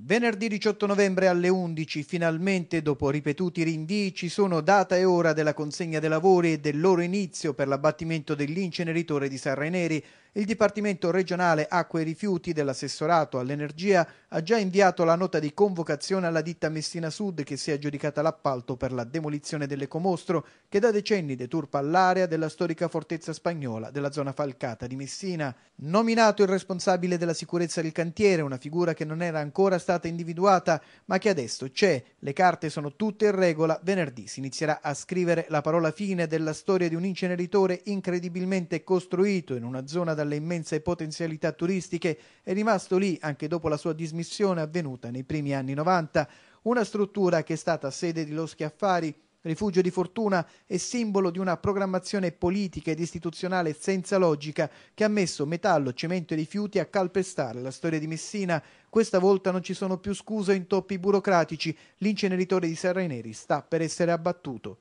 Venerdì 18 novembre alle 11, finalmente dopo ripetuti rinvii, ci sono data e ora della consegna dei lavori e del loro inizio per l'abbattimento dell'inceneritore di Sarra Neri il Dipartimento regionale acque e rifiuti dell'assessorato all'energia ha già inviato la nota di convocazione alla ditta Messina Sud che si è aggiudicata l'appalto per la demolizione dell'ecomostro che da decenni deturpa l'area della storica fortezza spagnola della zona falcata di Messina. Nominato il responsabile della sicurezza del cantiere, una figura che non era ancora stata individuata ma che adesso c'è, le carte sono tutte in regola, venerdì si inizierà a scrivere la parola fine della storia di un inceneritore incredibilmente costruito in una zona dal alle immense potenzialità turistiche, è rimasto lì anche dopo la sua dismissione avvenuta nei primi anni 90, una struttura che è stata sede di Lo Schiaffari, rifugio di fortuna e simbolo di una programmazione politica ed istituzionale senza logica che ha messo metallo, cemento e rifiuti a calpestare la storia di Messina. Questa volta non ci sono più scuse o intoppi burocratici, l'inceneritore di Serra Neri sta per essere abbattuto.